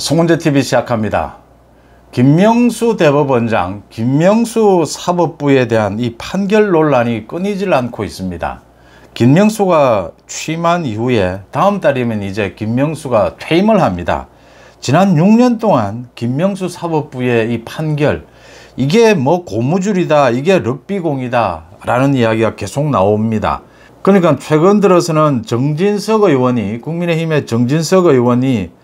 송은재 TV 시작합니다. 김명수 대법원장, 김명수 사법부에 대한 이 판결 논란이 끊이질 않고 있습니다. 김명수가 취임한 이후에 다음 달이면 이제 김명수가 퇴임을 합니다. 지난 6년 동안 김명수 사법부의 이 판결, 이게 뭐 고무줄이다, 이게 럭비공이다 라는 이야기가 계속 나옵니다. 그러니까 최근 들어서는 정진석 의원이, 국민의힘의 정진석 의원이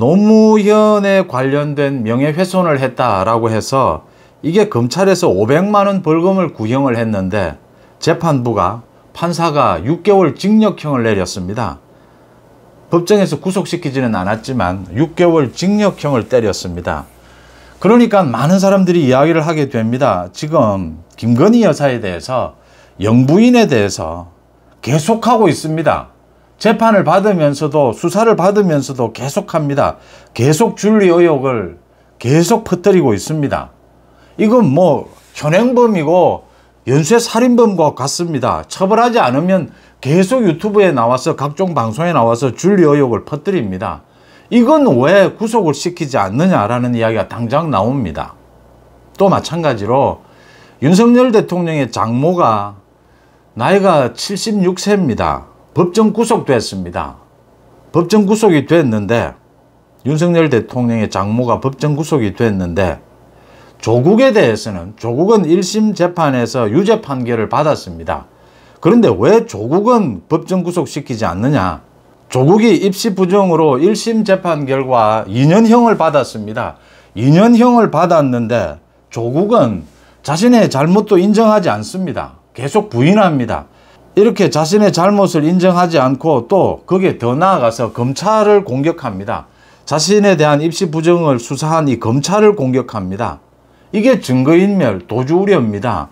노무현에 관련된 명예훼손을 했다라고 해서 이게 검찰에서 500만 원 벌금을 구형을 했는데 재판부가 판사가 6개월 징역형을 내렸습니다. 법정에서 구속시키지는 않았지만 6개월 징역형을 때렸습니다. 그러니까 많은 사람들이 이야기를 하게 됩니다. 지금 김건희 여사에 대해서 영부인에 대해서 계속하고 있습니다. 재판을 받으면서도 수사를 받으면서도 계속합니다. 계속 줄리 의혹을 계속 퍼뜨리고 있습니다. 이건 뭐 현행범이고 연쇄 살인범과 같습니다. 처벌하지 않으면 계속 유튜브에 나와서 각종 방송에 나와서 줄리 의혹을 퍼뜨립니다. 이건 왜 구속을 시키지 않느냐라는 이야기가 당장 나옵니다. 또 마찬가지로 윤석열 대통령의 장모가 나이가 76세입니다. 법정 구속됐습니다. 법정 구속이 됐는데 윤석열 대통령의 장모가 법정 구속이 됐는데 조국에 대해서는 조국은 1심 재판에서 유죄 판결을 받았습니다. 그런데 왜 조국은 법정 구속시키지 않느냐? 조국이 입시 부정으로 1심 재판 결과 2년형을 받았습니다. 2년형을 받았는데 조국은 자신의 잘못도 인정하지 않습니다. 계속 부인합니다. 이렇게 자신의 잘못을 인정하지 않고 또 거기에 더 나아가서 검찰을 공격합니다. 자신에 대한 입시 부정을 수사한 이 검찰을 공격합니다. 이게 증거인멸, 도주우려입니다.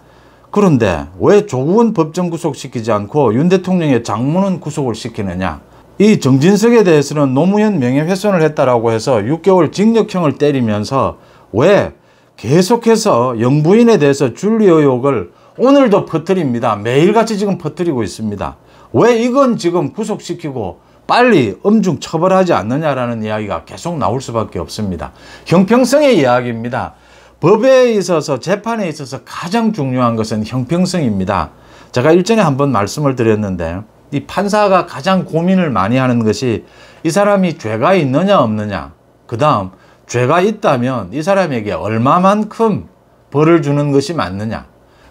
그런데 왜 조국은 법정 구속시키지 않고 윤 대통령의 장문은 구속을 시키느냐? 이 정진석에 대해서는 노무현 명예훼손을 했다라고 해서 6개월 징역형을 때리면서 왜 계속해서 영부인에 대해서 줄리 의혹을 오늘도 퍼뜨립니다. 매일같이 지금 퍼뜨리고 있습니다. 왜 이건 지금 구속시키고 빨리 엄중 처벌하지 않느냐라는 이야기가 계속 나올 수밖에 없습니다. 형평성의 이야기입니다. 법에 있어서 재판에 있어서 가장 중요한 것은 형평성입니다. 제가 일전에 한번 말씀을 드렸는데 이 판사가 가장 고민을 많이 하는 것이 이 사람이 죄가 있느냐 없느냐 그 다음 죄가 있다면 이 사람에게 얼마만큼 벌을 주는 것이 맞느냐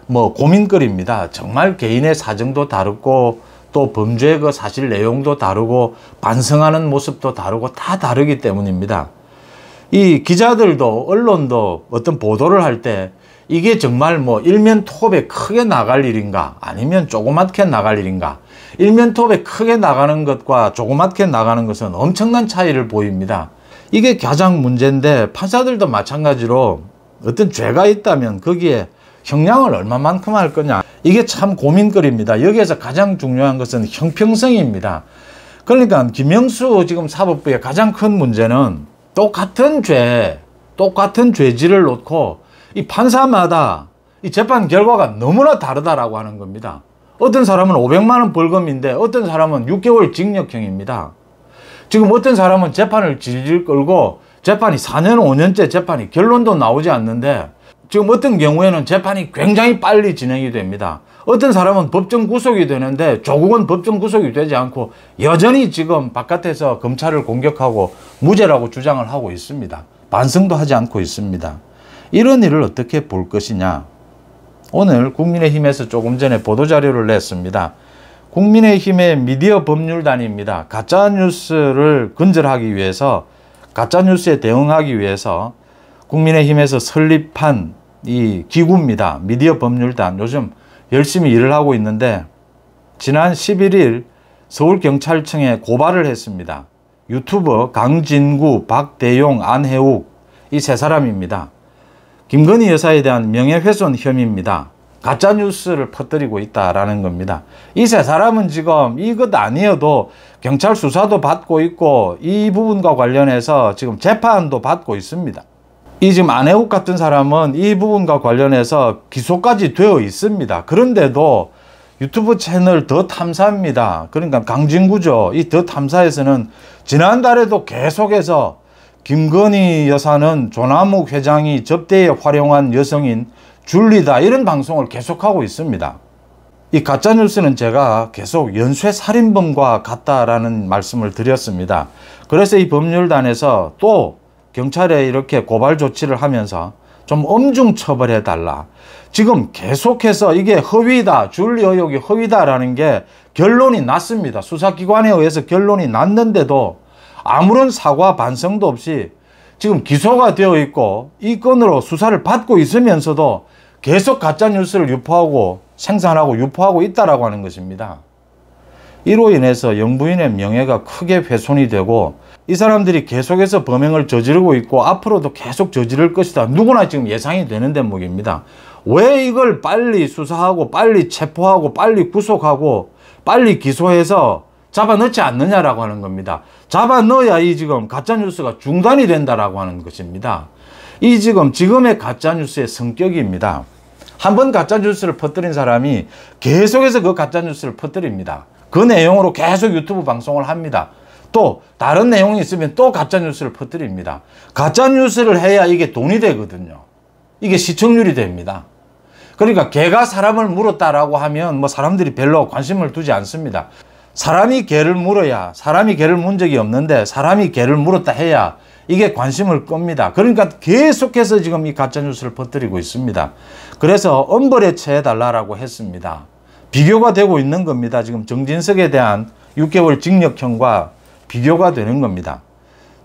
뭐 고민거리입니다. 정말 개인의 사정도 다르고 또 범죄의 그 사실 내용도 다르고 반성하는 모습도 다르고 다 다르기 때문입니다. 이 기자들도 언론도 어떤 보도를 할 때 이게 정말 뭐 일면 톱에 크게 나갈 일인가 아니면 조그맣게 나갈 일인가 일면 톱에 크게 나가는 것과 조그맣게 나가는 것은 엄청난 차이를 보입니다. 이게 가장 문제인데 판사들도 마찬가지로 어떤 죄가 있다면 거기에 형량을 얼마만큼 할 거냐 이게 참 고민거리입니다. 여기에서 가장 중요한 것은 형평성입니다. 그러니까 김영수 지금 사법부의 가장 큰 문제는 똑같은 죄, 똑같은 죄질을 놓고 이 판사마다 이 재판 결과가 너무나 다르다라고 하는 겁니다. 어떤 사람은 500만 원 벌금인데 어떤 사람은 6개월 징역형입니다. 지금 어떤 사람은 재판을 질질 끌고 재판이 4년, 5년째 재판이 결론도 나오지 않는데 지금 어떤 경우에는 재판이 굉장히 빨리 진행이 됩니다. 어떤 사람은 법정 구속이 되는데 조국은 법정 구속이 되지 않고 여전히 지금 바깥에서 검찰을 공격하고 무죄라고 주장을 하고 있습니다. 반성도 하지 않고 있습니다. 이런 일을 어떻게 볼 것이냐. 오늘 국민의힘에서 조금 전에 보도자료를 냈습니다. 국민의힘의 미디어 법률단입니다. 가짜뉴스를 근절하기 위해서 가짜뉴스에 대응하기 위해서 국민의힘에서 설립한 이 기구입니다. 미디어 법률단. 요즘 열심히 일을 하고 있는데 지난 11일 서울경찰청에 고발을 했습니다. 유튜버 강진구, 박대용, 안혜욱 이 세 사람입니다. 김건희 여사에 대한 명예훼손 혐의입니다. 가짜뉴스를 퍼뜨리고 있다라는 겁니다. 이 세 사람은 지금 이것 아니어도 경찰 수사도 받고 있고 이 부분과 관련해서 지금 재판도 받고 있습니다. 이 지금 안혜옥 같은 사람은 이 부분과 관련해서 기소까지 되어 있습니다. 그런데도 유튜브 채널 더 탐사입니다. 그러니까 강진구죠. 이 더 탐사에서는 지난달에도 계속해서 김건희 여사는 조남욱 회장이 접대에 활용한 여성인 줄리다 이런 방송을 계속하고 있습니다. 이 가짜뉴스는 제가 계속 연쇄 살인범과 같다라는 말씀을 드렸습니다. 그래서 이 법률단에서 또 경찰에 이렇게 고발 조치를 하면서 좀 엄중 처벌해 달라. 지금 계속해서 이게 허위다, 줄리 의혹이 허위다라는 게 결론이 났습니다. 수사기관에 의해서 결론이 났는데도 아무런 사과 반성도 없이 지금 기소가 되어 있고 이 건으로 수사를 받고 있으면서도 계속 가짜뉴스를 유포하고 생산하고 유포하고 있다라고 하는 것입니다. 이로 인해서 영부인의 명예가 크게 훼손이 되고 이 사람들이 계속해서 범행을 저지르고 있고 앞으로도 계속 저지를 것이다. 누구나 지금 예상이 되는 대목입니다. 왜 이걸 빨리 수사하고 빨리 체포하고 빨리 구속하고 빨리 기소해서 잡아넣지 않느냐라고 하는 겁니다. 잡아넣어야 이 지금 가짜뉴스가 중단이 된다라고 하는 것입니다. 이 지금 지금의 가짜뉴스의 성격입니다. 한번 가짜뉴스를 퍼뜨린 사람이 계속해서 그 가짜뉴스를 퍼뜨립니다. 그 내용으로 계속 유튜브 방송을 합니다. 또 다른 내용이 있으면 또 가짜뉴스를 퍼뜨립니다. 가짜뉴스를 해야 이게 돈이 되거든요. 이게 시청률이 됩니다. 그러니까 개가 사람을 물었다라고 하면 뭐 사람들이 별로 관심을 두지 않습니다. 사람이 개를 물어야 사람이 개를 문 적이 없는데 사람이 개를 물었다 해야 이게 관심을 끕니다. 그러니까 계속해서 지금 이 가짜뉴스를 퍼뜨리고 있습니다. 그래서 엄벌에 처해달라고 했습니다. 비교가 되고 있는 겁니다. 지금 정진석에 대한 6개월 징역형과 비교가 되는 겁니다.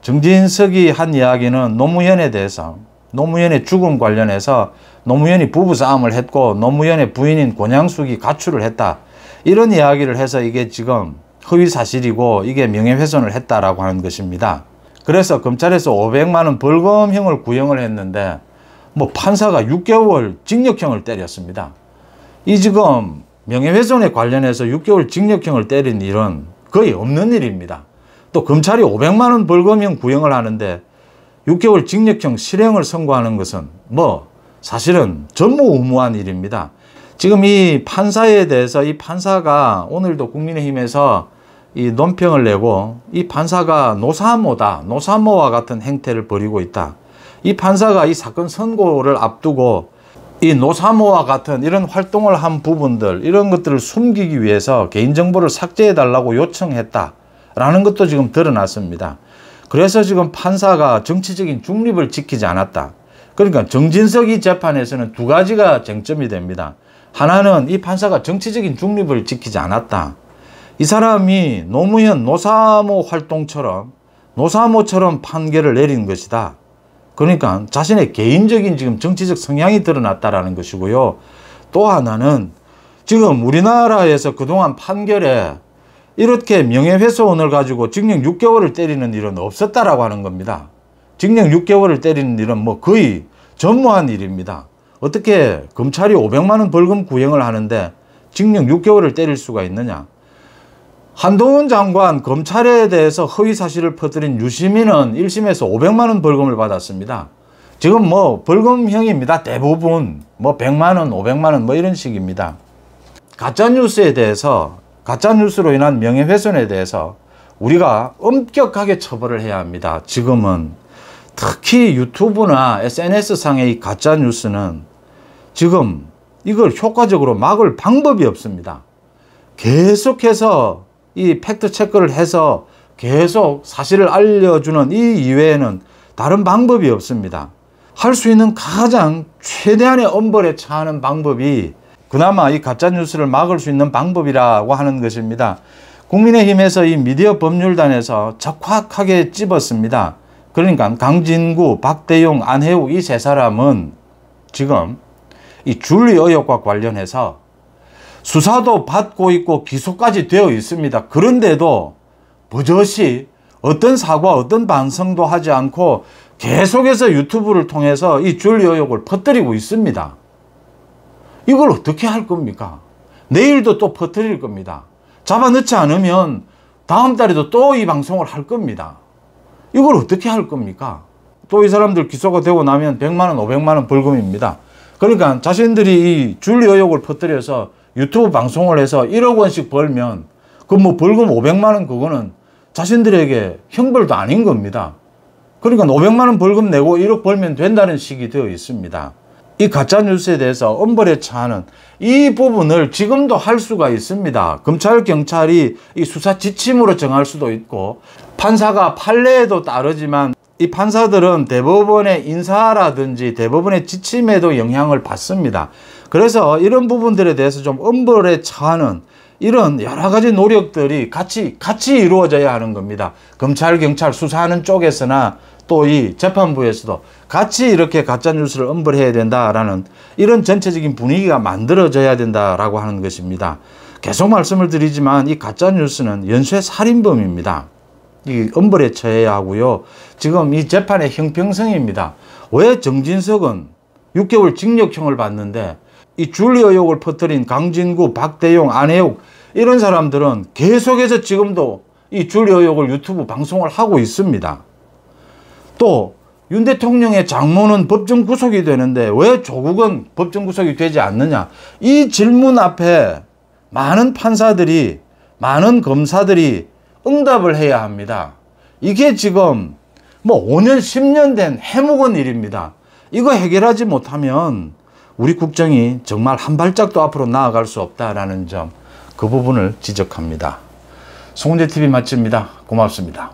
정진석이 한 이야기는 노무현에 대해서 노무현의 죽음 관련해서 노무현이 부부싸움을 했고 노무현의 부인인 권양숙이 가출을 했다. 이런 이야기를 해서 이게 지금 허위사실이고 이게 명예훼손을 했다라고 하는 것입니다. 그래서 검찰에서 500만원 벌금형을 구형을 했는데 뭐 판사가 6개월 징역형을 때렸습니다. 이 지금 명예훼손에 관련해서 6개월 징역형을 때린 일은 거의 없는 일입니다. 또 검찰이 500만 원 벌금형 구형을 하는데 6개월 징역형 실형을 선고하는 것은 뭐 사실은 전무후무한 일입니다. 지금 이 판사에 대해서 이 판사가 오늘도 국민의힘에서 이 논평을 내고 이 판사가 노사모다 노사모와 같은 행태를 벌이고 있다. 이 판사가 이 사건 선고를 앞두고 이 노사모와 같은 이런 활동을 한 부분들 이런 것들을 숨기기 위해서 개인정보를 삭제해 달라고 요청했다. 라는 것도 지금 드러났습니다. 그래서 지금 판사가 정치적인 중립을 지키지 않았다. 그러니까 정진석이 재판에서는 두 가지가 쟁점이 됩니다. 하나는 이 판사가 정치적인 중립을 지키지 않았다. 이 사람이 노무현 노사모 활동처럼 노사모처럼 판결을 내린 것이다. 그러니까 자신의 개인적인 지금 정치적 성향이 드러났다라는 것이고요. 또 하나는 지금 우리나라에서 그동안 판결에 이렇게 명예훼손을 가지고 징역 6개월을 때리는 일은 없었다라고 하는 겁니다. 징역 6개월을 때리는 일은 뭐 거의 전무한 일입니다. 어떻게 검찰이 500만원 벌금 구형을 하는데 징역 6개월을 때릴 수가 있느냐. 한동훈 장관 검찰에 대해서 허위 사실을 퍼뜨린 유시민은 1심에서 500만원 벌금을 받았습니다. 지금 뭐 벌금형입니다. 대부분 뭐 100만원, 500만원 뭐 이런 식입니다. 가짜뉴스에 대해서 가짜뉴스로 인한 명예훼손에 대해서 우리가 엄격하게 처벌을 해야 합니다. 지금은 특히 유튜브나 SNS상의 가짜뉴스는 지금 이걸 효과적으로 막을 방법이 없습니다. 계속해서 이 팩트체크를 해서 계속 사실을 알려주는 이 이외에는 다른 방법이 없습니다. 할 수 있는 가장 최대한의 엄벌에 처하는 방법이 그나마 이 가짜뉴스를 막을 수 있는 방법이라고 하는 것입니다. 국민의힘에서 이 미디어 법률단에서 적확하게 찝었습니다. 그러니까 강진구, 박대용, 안혜우 이 세 사람은 지금 이 줄리 의혹과 관련해서 수사도 받고 있고 기소까지 되어 있습니다. 그런데도 버젓이 어떤 사과 어떤 반성도 하지 않고 계속해서 유튜브를 통해서 이 줄리 의혹을 퍼뜨리고 있습니다. 이걸 어떻게 할 겁니까? 내일도 또 퍼뜨릴 겁니다. 잡아넣지 않으면 다음 달에도 또 이 방송을 할 겁니다. 이걸 어떻게 할 겁니까? 또 이 사람들 기소가 되고 나면 100만원, 500만원 벌금입니다. 그러니까 자신들이 줄여욕을 퍼뜨려서 유튜브 방송을 해서 1억 원씩 벌면 그 뭐 벌금 500만원 그거는 자신들에게 형벌도 아닌 겁니다. 그러니까 500만원 벌금 내고 1억 벌면 된다는 식이 되어 있습니다. 이 가짜뉴스에 대해서 엄벌에 처하는 이 부분을 지금도 할 수가 있습니다. 검찰, 경찰이 이 수사 지침으로 정할 수도 있고 판사가 판례에도 따르지만 이 판사들은 대법원의 인사라든지 대법원의 지침에도 영향을 받습니다. 그래서 이런 부분들에 대해서 좀 엄벌에 처하는 이런 여러 가지 노력들이 같이 같이 이루어져야 하는 겁니다. 검찰, 경찰 수사하는 쪽에서나 또이 재판부에서도 같이 이렇게 가짜뉴스를 엄벌해야 된다라는 이런 전체적인 분위기가 만들어져야 된다라고 하는 것입니다. 계속 말씀을 드리지만 이 가짜뉴스는 연쇄 살인범입니다. 이 엄벌에 처해야 하고요. 지금 이 재판의 형평성입니다. 왜 정진석은 6개월 징역형을 받는데 이 줄리 어욕을 퍼뜨린 강진구, 박대용, 안혜욱 이런 사람들은 계속해서 지금도 이 줄리 어욕을 유튜브 방송을 하고 있습니다. 또윤 대통령의 장모는 법정 구속이 되는데 왜 조국은 법정 구속이 되지 않느냐 이 질문 앞에 많은 판사들이 많은 검사들이 응답을 해야 합니다. 이게 지금 뭐 5년 10년 된 해묵은 일입니다. 이거 해결하지 못하면 우리 국정이 정말 한 발짝도 앞으로 나아갈 수 없다라는 점 그 부분을 지적합니다. 송은재TV 마칩니다. 고맙습니다.